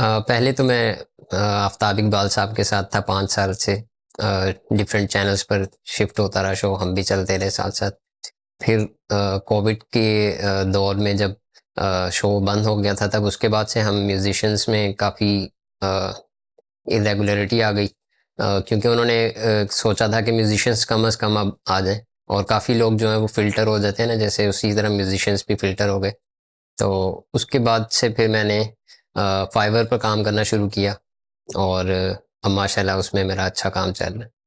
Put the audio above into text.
पहले तो मैं आफ्ताब इकबाल साहब के साथ था पाँच साल से डिफरेंट चैनल्स पर शिफ्ट होता रहा शो हम भी चलते रहे साथ साथ फिर कोविड के दौर में जब शो बंद हो गया था तब उसके बाद से हम म्यूजिशंस में काफ़ी इरेगुलरिटी आ गई क्योंकि उन्होंने सोचा था कि म्यूजिशंस कम अज़ कम अब आ जाए और काफ़ी लोग जो हैं वो फ़िल्टर हो जाते हैं ना जैसे उसी तरह म्यूजिशंस भी फ़िल्टर हो गए तो उसके बाद से फिर मैंने फाइवर पर काम करना शुरू किया और अब माशाल्लाह उसमें मेरा अच्छा काम चल रहा है